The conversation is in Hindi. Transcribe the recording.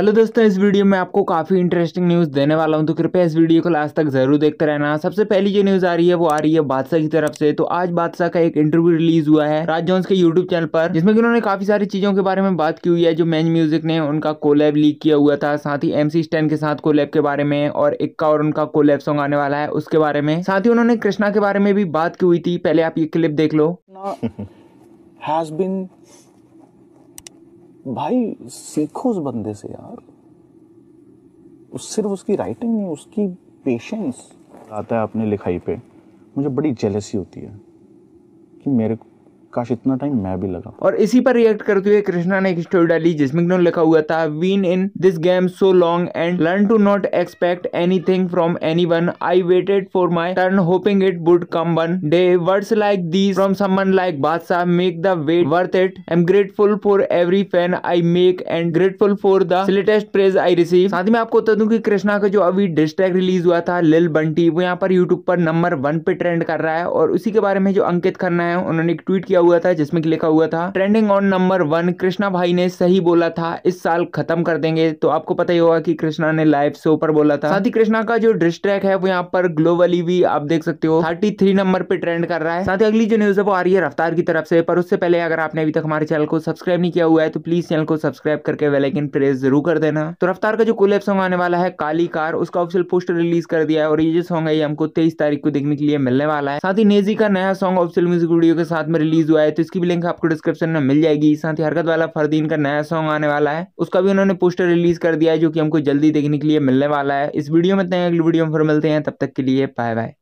हेलो दोस्तों इस वीडियो में आपको काफ़ी इंटरेस्टिंग न्यूज़ देने वाला हूं तो कृपया इस वीडियो को लास्ट तक जरूर देखते रहना सबसे पहली जो न्यूज़ आ रही है वो आ रही है बादशाह की तरफ से तो आज बादशाह का एक इंटरव्यू रिलीज हुआ है राज जोन्स के यूट्यूब चैनल पर जिसमें कि उन्होंने काफ़ी सारी चीज़ों के बारे में बात की हुई है जो मैन म्यूजिक ने उनका कोलैब लीक किया हुआ था साथ ही एम सी के साथ कोलैब के बारे में और इक्का और उनका कोलैब सॉन्ग आने वाला है उसके बारे में साथ ही उन्होंने कृष्णा के बारे में भी बात की हुई थी पहले आप ये क्लिप देख लो भाई सीखो उस बंदे से यार उस सिर्फ उसकी राइटिंग नहीं उसकी पेशेंस आता है अपने लिखाई पे मुझे बड़ी जेलसी होती है कि मेरे काश इतना टाइम मैं भी लगा और इसी पर रिएक्ट करते हुए कृष्णा ने एक स्टोरी डाली जिसमें उन्होंने लिखा हुआ था been in this game so long and learn to not expect anything from anyone I waited for my turn hoping it would come one day words like these from someone like Badshah make the wait worth it I am grateful for every fan I make and grateful for the latest praise I receive साथ ही मैं आपको बता दूं कि कृष्णा का जो अभी डिस्ट्रैक्ट रिलीज हुआ था लिल बंटी वो यहाँ पर यूट्यूब पर नंबर वन पे ट्रेंड कर रहा है और उसी के बारे में जो अंकित खन्ना है उन्होंने एक ट्वीट किया किया हुआ था जिसमें लिखा हुआ था trending on number one Krishna भाई ने सही बोला था इस साल खत्म कर देंगे तो आपको पता ही होगा कि कृष्णा ने लाइव शो पर बोला था साथ ही कृष्णा का जो डिस्ट्रैक है वो यहाँ पर ग्लोबली भी आप देख सकते हो थर्टी थ्री नंबर पे ट्रेंड कर रहा है साथ ही अगली जो न्यूज है वो आ रही है रफ्तार की तरफ से पर उससे पहले अगर आपने अभी तक हमारे चैनल को सब्सक्राइब नहीं किया हुआ है तो प्लीज चैनल को सब्सक्राइब करके वेलाइकन प्रेस जरूर कर देना तो रफ्तार का जो कोलेब सॉन्ग आने वाला है काली कार उसका ऑफिशियल पोस्टर रिलीज कर दिया है और ये जो सॉन्ग है हमको तेईस तारीख को देखने के लिए मिलने वाला है साथ ही नेजी का नया सॉन्ग ऑफिशियल म्यूजिक वीडियो के साथ में रिलीज जो आए तो इसकी भी लिंक आपको डिस्क्रिप्शन में मिल जाएगी साथ ही हरकत वाला फरदीन का नया सॉन्ग आने वाला है उसका भी उन्होंने पोस्टर रिलीज कर दिया है जो कि हमको जल्दी देखने के लिए मिलने वाला है इस वीडियो में अगली वीडियो में फिर मिलते हैं तब तक के लिए बाय बाय